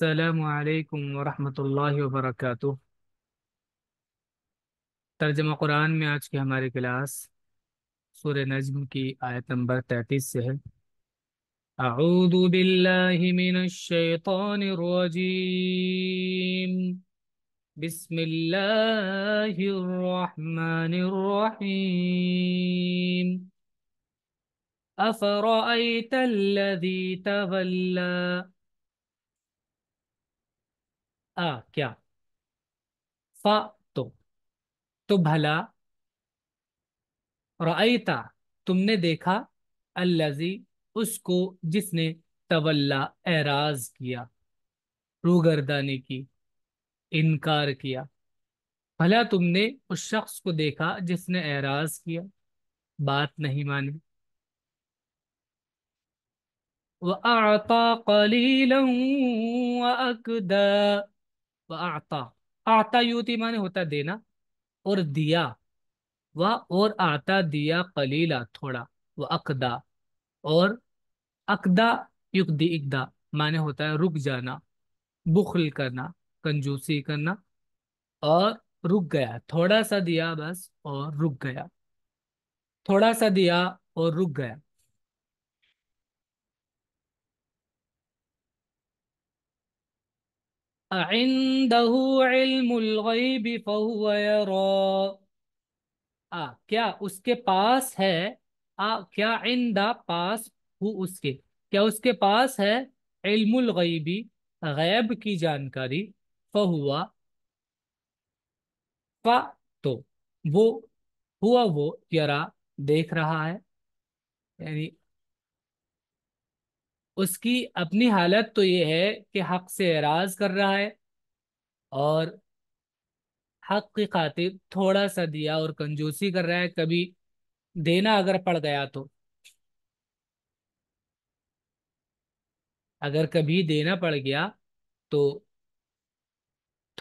السلام عليكم ورحمة الله وبركاته ترجمہ قرآن میں آج کی ہماری کلاس سورہ نجم کی آیت نمبر 33 سے ہے اعوذ باللہ من الشیطان الرجیم بسم اللہ الرحمن الرحیم أفرأيت الذي تولى आ क्या फा तो तो भला रईता तुमने देखा अल्लाजी उसको जिसने तवल्ला एराज किया रूगरदानी की इनकार किया भला तुमने उस शख्स को देखा जिसने एराज किया बात नहीं मानी आता कलीला अकदा वह आता आता युति माने होता देना और दिया वह और आता दिया कलीला थोड़ा व अकदा और अकदा युक्ति इकदा माने होता है रुक जाना बुखल करना कंजूसी करना और रुक गया थोड़ा सा दिया बस और रुक गया थोड़ा सा दिया और रुक गया अइंदहूब फ़हुआ आ क्या उसके पास है आ क्या इंदा पास हु उसके क्या उसके पास है इल्मुलगैबी गैब की जानकारी फ़हुआ फ़ा तो वो हुआ वो यरा देख रहा है यानी उसकी अपनी हालत तो ये है कि हक से एराज कर रहा है और हक की खातिर थोड़ा सा दिया और कंजूसी कर रहा है कभी देना अगर पड़ गया तो अगर कभी देना पड़ गया तो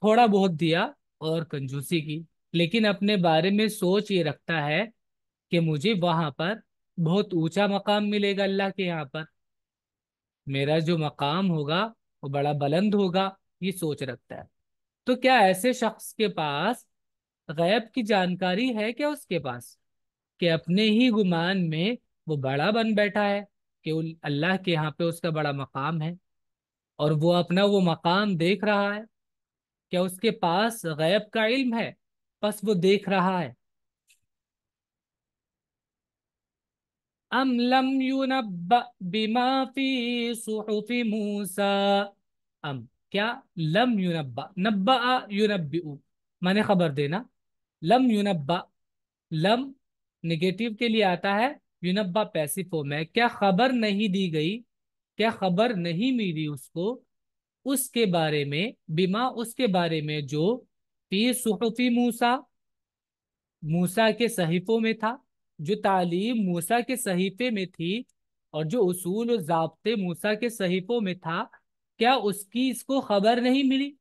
थोड़ा बहुत दिया और कंजूसी की लेकिन अपने बारे में सोच ये रखता है कि मुझे वहां पर बहुत ऊंचा मकाम मिलेगा अल्लाह के यहाँ पर मेरा जो मकाम होगा वो बड़ा बुलंद होगा ये सोच रखता है तो क्या ऐसे शख्स के पास गैब की जानकारी है क्या उसके पास कि अपने ही गुमान में वो बड़ा बन बैठा है कि अल्लाह के यहाँ पे उसका बड़ा मकाम है और वो अपना वो मकाम देख रहा है क्या उसके पास गैब का इल्म है बस वो देख रहा है अम लम युनब बिमा फी सुहुफि मूसा अम क्या लम युनब्बा नब्बा युनब्बी माने खबर देना लम युनब्बा लम नेगेटिव के लिए आता है युनब्बा पैसिव फॉर्म है क्या खबर नहीं दी गई क्या खबर नहीं मिली उसको उसके बारे में बीमा उसके बारे में जो फी सुहफी मूसा मूसा के सहीफों में था जो तालीम मूसा के सहीफे में थी और जो उसूल और जबते मूसा के सहीफों में था क्या उसकी इसको खबर नहीं मिली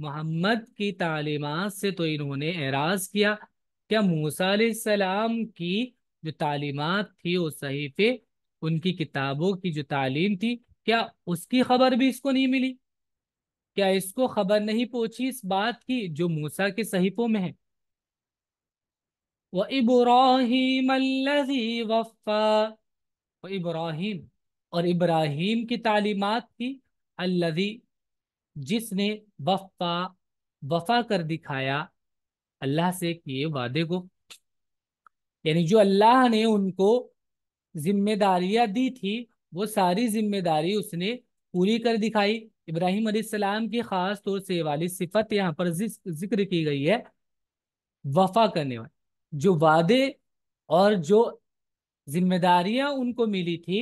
मोहम्मद की तालीमत से तो इन्होंने एराज किया क्या मूसा सलाम की जो तालीमत थी वो सहीफे उनकी किताबों की जो तालीम थी क्या उसकी खबर भी इसको नहीं मिली क्या इसको खबर नहीं पहुंची इस बात की जो मूसा के सहीफों में है व इब्राहिम अल्लजी वफ़ा व इब्राहिम और इब्राहिम की तालीमात थी अल्लजी जिसने वफ़ा वफ़ा कर दिखाया अल्लाह से किए वादे को यानी जो अल्लाह ने उनको जिम्मेदारियां दी थी वो सारी जिम्मेदारी उसने पूरी कर दिखाई इब्राहिम सलाम की खास तौर से वाली सिफत यहाँ पर जिक्र की गई है वफा करने वाले जो वादे और जो जिम्मेदारियां उनको मिली थी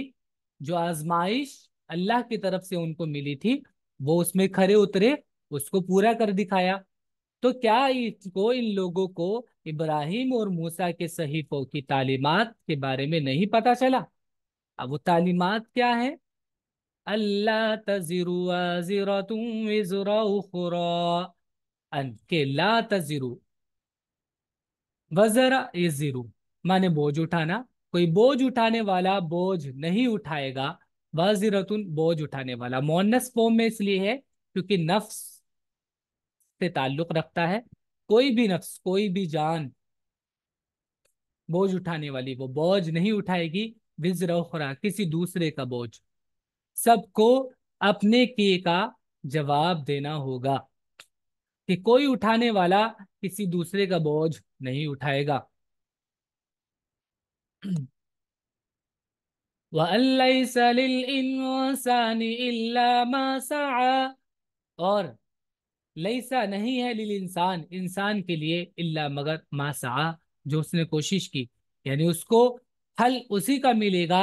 जो आजमाइश अल्लाह की तरफ से उनको मिली थी वो उसमें खड़े उतरे उसको पूरा कर दिखाया तो क्या इसको इन लोगों को इब्राहिम और मूसा के सहीफों की तालीमत के बारे में नहीं पता चला अब वो तालीमत क्या है अल्लाह तजिरु के ला तजिरु वजरा ए जीरो माने बोझ उठाना कोई बोझ उठाने वाला बोझ नहीं उठाएगा वजीरतुन बोझ उठाने वाला मोनस फॉर्म में इसलिए है क्योंकि नफ्स से ताल्लुक रखता है कोई भी नफ्स कोई भी जान बोझ उठाने वाली वो बोझ नहीं उठाएगी विजरा खुरा किसी दूसरे का बोझ सबको अपने किए का जवाब देना होगा कि कोई उठाने वाला किसी दूसरे का बोझ नहीं उठाएगा और लईसा नहीं है लिल इंसान इंसान के लिए इल्ला मगर मासा जो उसने कोशिश की यानी उसको फल उसी का मिलेगा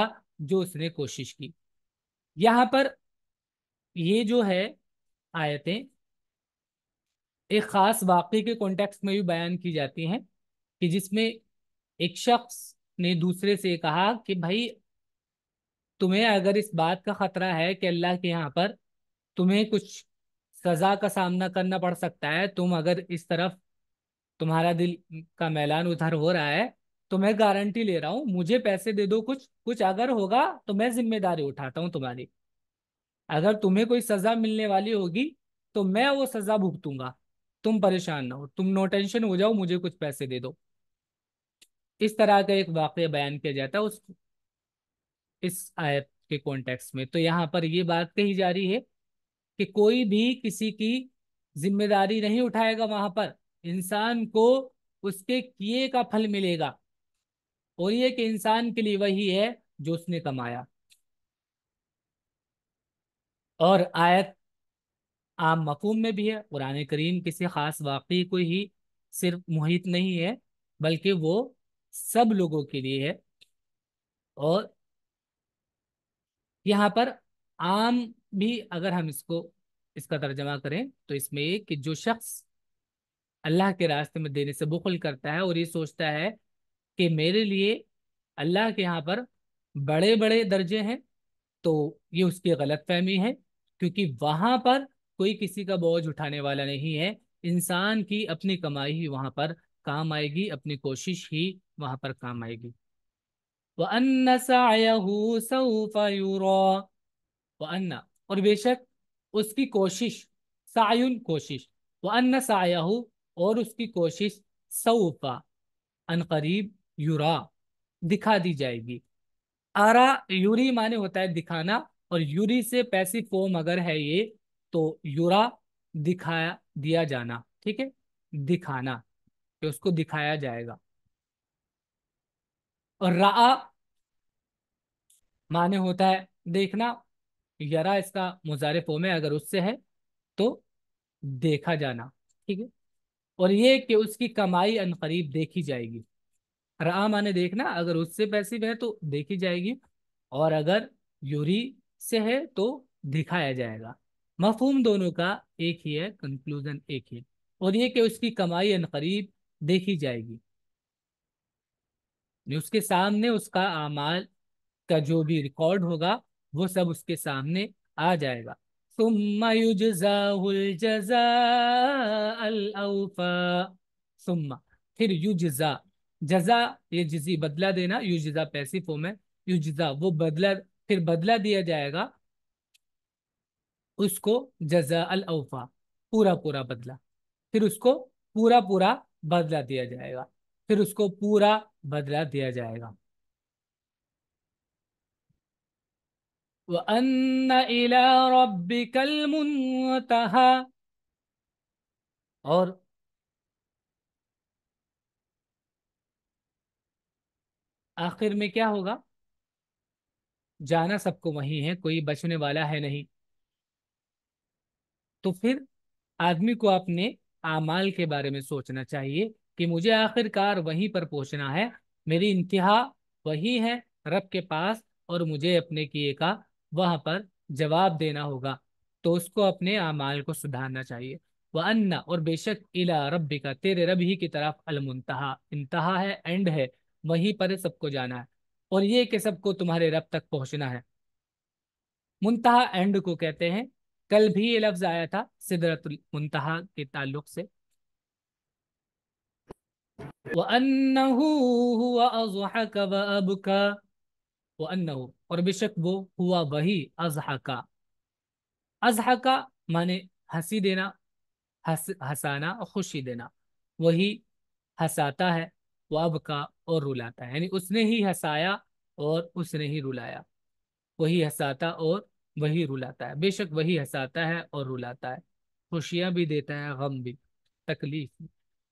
जो उसने कोशिश की यहाँ पर ये जो है आयतें एक ख़ास वाक़े के कॉन्टेक्स्ट में भी बयान की जाती हैं कि जिसमें एक शख्स ने दूसरे से कहा कि भाई तुम्हें अगर इस बात का ख़तरा है कि अल्लाह के यहाँ पर तुम्हें कुछ सज़ा का सामना करना पड़ सकता है तुम अगर इस तरफ तुम्हारा दिल का मैलान उधर हो रहा है तो मैं गारंटी ले रहा हूँ मुझे पैसे दे दो कुछ कुछ अगर होगा तो मैं जिम्मेदारी उठाता हूँ तुम्हारी अगर तुम्हें कोई सज़ा मिलने वाली होगी तो मैं वो सज़ा भुगतूंगा तुम परेशान ना हो तुम नो टेंशन हो जाओ मुझे कुछ पैसे दे दो इस तरह का एक वाक्य बयान किया जाता है उस इस आयत के कॉन्टेक्स्ट में तो यहाँ पर ये बात कही जा रही है कि कोई भी किसी की जिम्मेदारी नहीं उठाएगा वहां पर इंसान को उसके किए का फल मिलेगा और ये कि इंसान के लिए वही है जो उसने कमाया और आयत आम मफहम में भी है कुरान करीम किसी ख़ास वाक़ को ही सिर्फ मुहित नहीं है बल्कि वो सब लोगों के लिए है और यहाँ पर आम भी अगर हम इसको इसका तर्जमा करें तो इसमें ये कि जो शख्स अल्लाह के रास्ते में देने से बुखल करता है और ये सोचता है कि मेरे लिए अल्लाह के यहाँ पर बड़े बड़े दर्जे हैं तो ये उसकी गलत फहमी है क्योंकि वहाँ पर कोई किसी का बोझ उठाने वाला नहीं है इंसान की अपनी कमाई ही वहां पर काम आएगी अपनी कोशिश ही वहां पर काम आएगी वन्ना और बेशक उसकी कोशिश सायुन कोशिश अन्न सायाहू और उसकी कोशिश सऊफा अनकरीब युरा दिखा दी जाएगी आरा यूरी माने होता है दिखाना और यूरी से पैसिव फॉर्म अगर है ये तो यूरा दिखाया दिया जाना ठीक है दिखाना कि उसको दिखाया जाएगा और रा माने होता है देखना यरा इसका फोम में अगर उससे है तो देखा जाना ठीक है और ये कि उसकी कमाई अनकरीब देखी जाएगी रा माने देखना अगर उससे पैसे है तो देखी जाएगी और अगर यूरी से है तो दिखाया जाएगा मफहूम दोनों का एक ही है कंक्लूजन एक ही है और ये कि उसकी कमाई अनकरीब देखी जाएगी उसके सामने उसका आमाल का जो भी रिकॉर्ड होगा वो सब उसके सामने आ जाएगा सुम्मा सुम्मा फिर युजा जजा ये जिजी बदला देना युजा पैसिफो में युजा वो बदला फिर बदला दिया जाएगा उसको जजा अल अवफा पूरा पूरा बदला फिर उसको पूरा पूरा बदला दिया जाएगा फिर उसको पूरा बदला दिया जाएगा वन्न इला और आखिर में क्या होगा जाना सबको वही है कोई बचने वाला है नहीं तो फिर आदमी को अपने आमाल के बारे में सोचना चाहिए कि मुझे आखिरकार वहीं पर पहुंचना है मेरी इंतहा वही है रब के पास और मुझे अपने किए का वहाँ पर जवाब देना होगा तो उसको अपने आमाल को सुधारना चाहिए वह अन्ना और बेशक इला रब का तेरे रब ही की तरफ अलमुनतहा इंतहा है एंड है वहीं पर सबको जाना है और ये कि सबको तुम्हारे रब तक पहुँचना है मुंतहा एंड को कहते हैं कल भी ये लफ्ज आया था सिदरतुल मुंतहा के ताल्लुक से और बेशक वो हुआ वही अजहका अजहका माने हंसी देना हस, हंसाना और खुशी देना वही हंसाता है वह अब का और रुलाता है यानी उसने ही हंसाया और उसने ही रुलाया वही हंसाता और वही रुलाता है बेशक वही हंसाता है और रुलाता है खुशियां भी देता है गम भी तकलीफ भी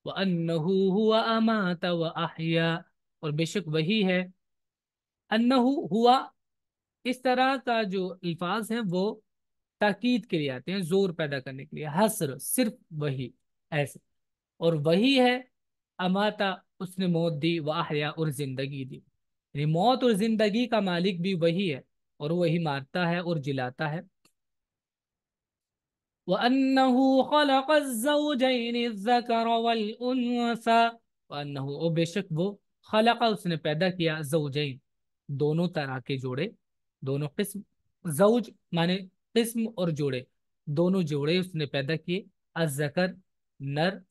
व अन्नहू हुआ अमाता व आहिया और बेशक वही है अन्नहू हुआ इस तरह का जो अल्फाज है वो ताकीद के लिए आते हैं जोर पैदा करने के लिए हसर सिर्फ वही ऐसे और वही है अमाता उसने मौत दी वाहया और जिंदगी दी यानी मौत और जिंदगी का मालिक भी वही है और वही मारता है और जिलाता है बेशक वो खलक उसने पैदा किया जौजैन दोनों तरह के जोड़े दोनों किस्म जऊज माने किस्म और जोड़े दोनों जोड़े उसने पैदा किए अजकर नर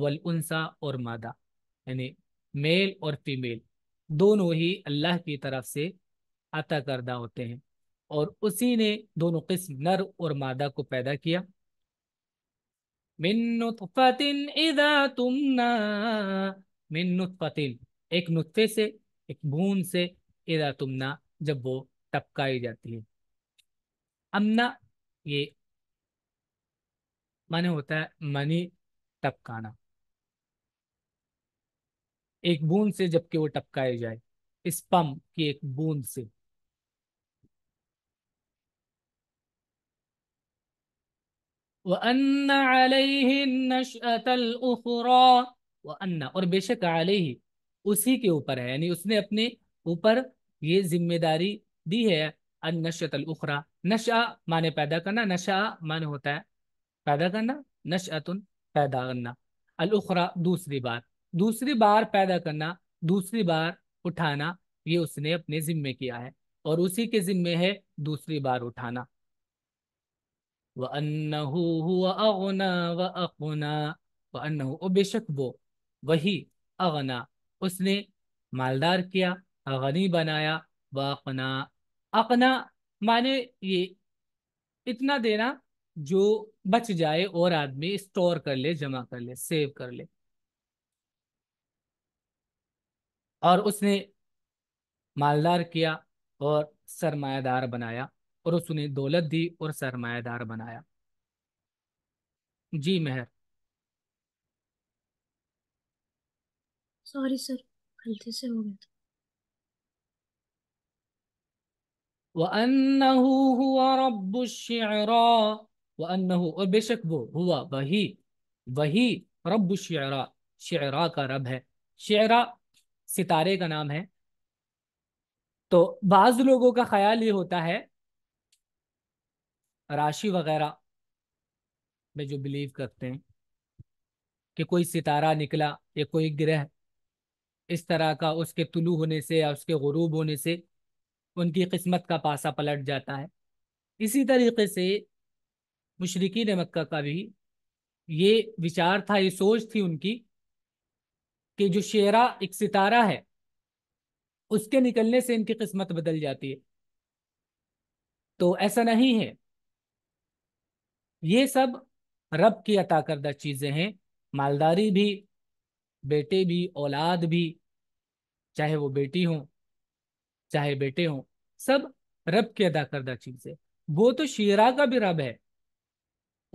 वल उनसा और मादा यानी मेल और फीमेल दोनों ही अल्लाह की तरफ से अता करदा होते हैं और उसी ने दोनों किस्म नर और मादा को पैदा किया मिन तुमना मिन एक नुतफे से एक बूंद से इदा तुमना जब वो टपकाई जाती है अमना ये माने होता है मनी टपकाना एक बूंद से जबकि वो टपकाई जाए इस पम की एक बूंद से वन्न अलैहि और बेशक ही उसी के ऊपर है यानी उसने अपने ऊपर ये जिम्मेदारी दी है अन उखरा नशा माने पैदा करना नशा माने होता है पैदा करना नशअतुन पैदा करना अलखरा दूसरी बार दूसरी बार पैदा करना दूसरी बार उठाना ये उसने अपने जिम्मे किया है और उसी के जिम्मे है दूसरी बार उठाना वन्नहू हुआ अगना व अगना वन्नहू और बेशक वो वही अगना उसने मालदार किया अगनी बनाया व अपना अपना माने ये इतना देना जो बच जाए और आदमी स्टोर कर ले जमा कर ले सेव कर ले और उसने मालदार किया और सरमायादार बनाया और उसने दौलत दी और सरमायादार बनाया जी मेहर सॉरी सर गलती से हो गया था और बेशक वो हुआ वही वही रब शरा शेरा का रब है शेरा सितारे का नाम है तो बाज लोगों का ख्याल ये होता है राशि वगैरह में जो बिलीव करते हैं कि कोई सितारा निकला या कोई ग्रह इस तरह का उसके तुलू होने से या उसके गरूब होने से उनकी किस्मत का पासा पलट जाता है इसी तरीके से मशरकिन मक्का का भी ये विचार था ये सोच थी उनकी कि जो शेरा एक सितारा है उसके निकलने से इनकी किस्मत बदल जाती है तो ऐसा नहीं है ये सब रब की अता करदा चीज़ें हैं मालदारी भी बेटे भी औलाद भी चाहे वो बेटी हो चाहे बेटे हों सब रब की अदा करदा चीज़ें वो तो शेरा का भी रब है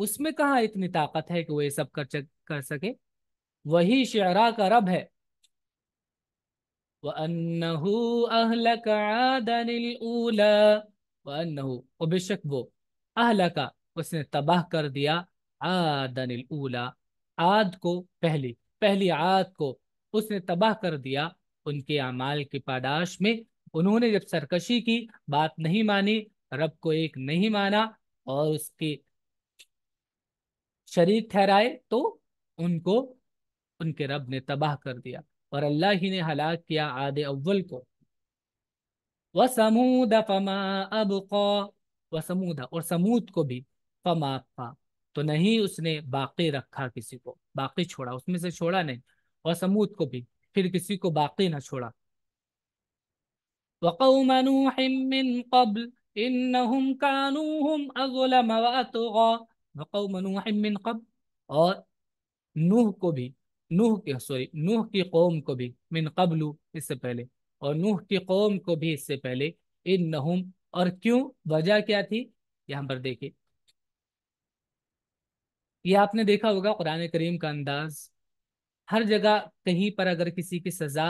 उसमें कहाँ इतनी ताकत है कि वो ये सब कर कर सके वही शेरा का रब है वह बेशक वो अहलका उसने तबाह कर दिया आदनिल उला आद को पहली पहली आद को उसने तबाह कर दिया उनके अमाल की पादाश में उन्होंने जब सरकशी की बात नहीं मानी रब को एक नहीं माना और उसके शरीक ठहराए तो उनको उनके रब ने तबाह कर दिया और अल्लाह ही ने हलाक किया आद अव्वल को वसमूद फमा अब वसमूदा और समूद को भी फमाफा तो नहीं उसने बाकी रखा किसी को बाकी छोड़ा उसमें से छोड़ा नहीं और समूद को भी फिर किसी को बाकी ना छोड़ा वकौम मिन कबल इन्नहुम कानूहुम अगलम वतगा वकौम मिन कबल और नूह को भी नूह के सॉरी नूह की कौम को भी मिन कबलू इससे पहले और नूह की कौम को भी इससे पहले इन नहुम और क्यों वजह क्या थी यहां पर देखिए ये आपने देखा होगा कुरान करीम का अंदाज हर जगह कहीं पर अगर किसी की सज़ा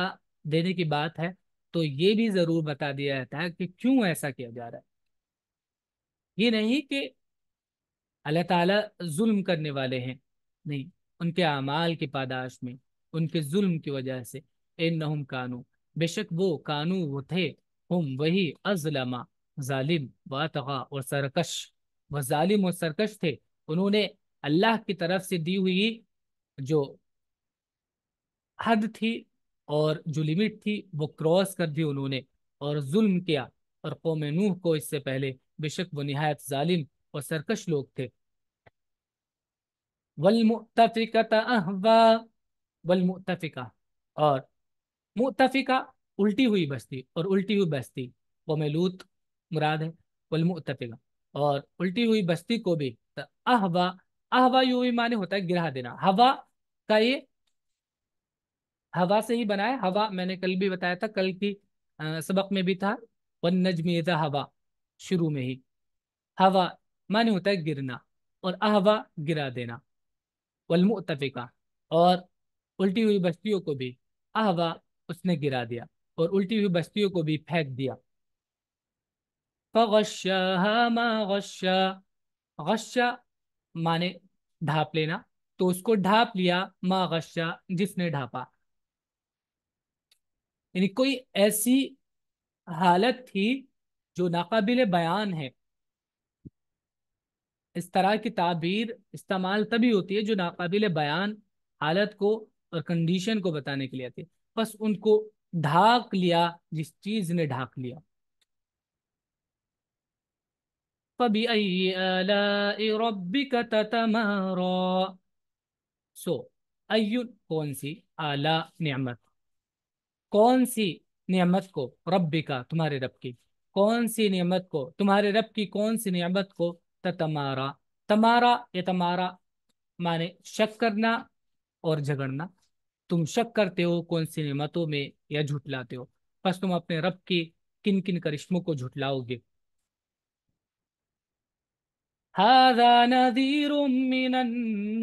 देने की बात है तो ये भी ज़रूर बता दिया जाता है कि क्यों ऐसा किया जा रहा है ये नहीं कि अल्लाह ताला जुल्म करने वाले हैं नहीं उनके अमाल की पादाश में उनके जुल्म की वजह से इन नहुम कानू बेशक वो कानू वो थे हम वही अजलमा जालिम व और सरकश व जालिम और सरकश थे उन्होंने अल्लाह की तरफ से दी हुई जो हद थी और जो लिमिट थी वो क्रॉस कर दी उन्होंने और जुल्म किया और कौम नूह को इससे पहले बेशक वो नहायत जालिम और सरकश लोग थे वलमुतफ़िका और मुतफ़िका उल्टी हुई बस्ती और उल्टी हुई बस्ती कौम लूत मुराद है वलमुतफ़िका और उल्टी हुई बस्ती को भी अहवा अहवा यू भी माने होता है गिरा देना हवा का ये हवा से ही बना है हवा मैंने कल भी बताया था कल की आ, सबक में भी था वन नजमेजा हवा शुरू में ही हवा माने होता है गिरना और अहवा गिरा देना वलमुतफ़िका और उल्टी हुई बस्तियों को भी अहवा उसने गिरा दिया और उल्टी हुई बस्तियों को भी फेंक दिया गश्या माने ढाप लेना तो उसको ढाप लिया मागशा जिसने ढापा यानी कोई ऐसी हालत थी जो नाकबिल बयान है इस तरह की ताबीर इस्तेमाल तभी होती है जो नाकबिल बयान हालत को और कंडीशन को बताने के लिए आती है बस उनको ढाक लिया जिस चीज ने ढाक लिया فَبِأَيِّ अयुन कौन सी आला नियमत कौन सी नियमत को रब का तुम्हारे रब की कौन सी नियमत को तुम्हारे रब की कौन सी नियमत को तमारा तमारा ये तमारा माने शक करना और झगड़ना तुम शक करते हो कौन सी नियमतों में या झुटलाते हो बस तुम अपने रब की किन किन करिश्मों को झुठलाओगे हाजा नजीर मिनदुरला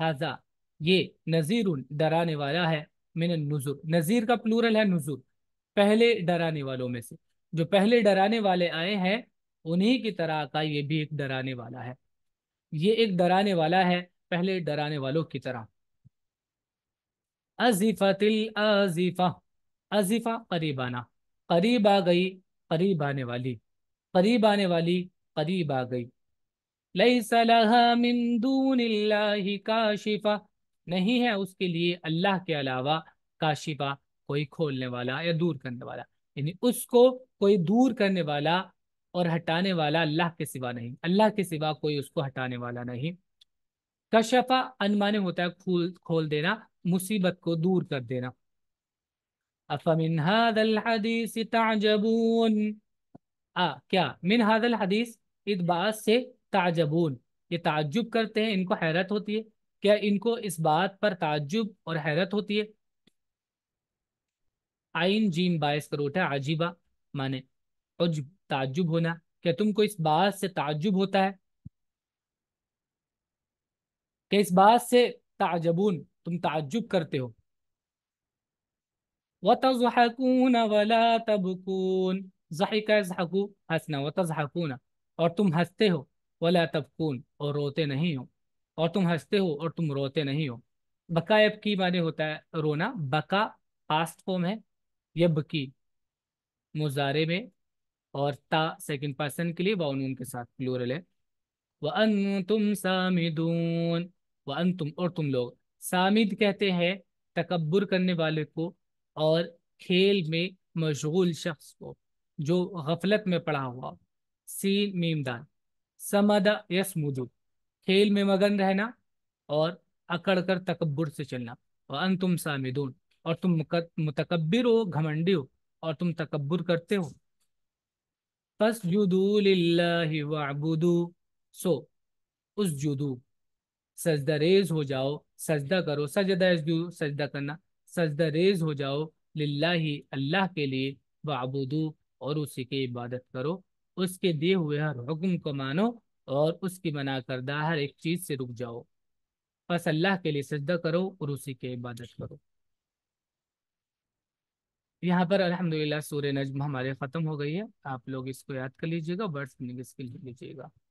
हाजा ये नज़ीर डराने वाला है मिन नज़ुर नज़ीर का प्लूरल है नज़ुर पहले डराने वालों में से जो पहले डराने वाले आए हैं उन्हीं की तरह का ये भी एक डराने वाला है ये एक डराने वाला है पहले डराने वालों की तरह तिल अजीफा अजीफा क़रीबाना करीब आ गई करीब आने वाली करीब आने वाली करीब आ गई लई मिंदून काशिफा नहीं है उसके लिए अल्लाह के अलावा काशिफा कोई खोलने वाला या दूर करने वाला यानी उसको कोई दूर करने वाला और हटाने वाला अल्लाह के सिवा नहीं अल्लाह के सिवा कोई उसको हटाने वाला नहीं कशफा अनमाने होता है खोल खोल देना मुसीबत को दूर कर देना अफमिन हदीस आ क्या मिन हादल हदीस इस बात से ताजबून ये ताजुब करते हैं इनको हैरत होती है क्या इनको इस बात पर ताजुब और हैरत होती है आइन जीम बायस करोट है आजीबा माने अजब ताजुब होना क्या तुमको इस बात से ताजुब होता है क्या इस बात से ताजबून तुम ताजुब करते हो वतजहकून वला तबकून जहिका हंसना वतजहकून और तुम हंसते हो वला तबकून और रोते नहीं हो और तुम हंसते हो और तुम रोते नहीं हो बका यब की माने होता है रोना बका पास्ट फॉर्म है यब की मुजारे में और ता सेकंड पर्सन के लिए वाउनून के साथ प्लूरल है व अन तुम सामिदून व अन तुम और तुम लोग सामिद कहते हैं तकबर करने वाले को और खेल में मशगूल शख्स को जो गफलत में पड़ा हुआ सील मीमदान समद यस मुदु खेल में मगन रहना और अकड़ कर तकबर से चलना और अंतुम सामिदून और तुम मुतकबिर हो घमंडी हो और तुम तकबर करते हो बस जुदू वबुदू सो उस जुदू सजदा रेज हो जाओ सजदा करो सजदा यसजू सजदा करना सजदा रेज हो जाओ लाही अल्लाह के लिए वबुदू और उसी की इबादत करो उसके दिए हुए हर हुक्म को मानो और उसकी मना करदा हर एक चीज़ से रुक जाओ बस अल्लाह के लिए सजदा करो और उसी के इबादत करो यहाँ पर अल्हम्दुलिल्लाह सूर्य नजम हमारे ख़त्म हो गई है आप लोग इसको याद कर लीजिएगा वर्ड्स मीनिंग इसके लीजिएगा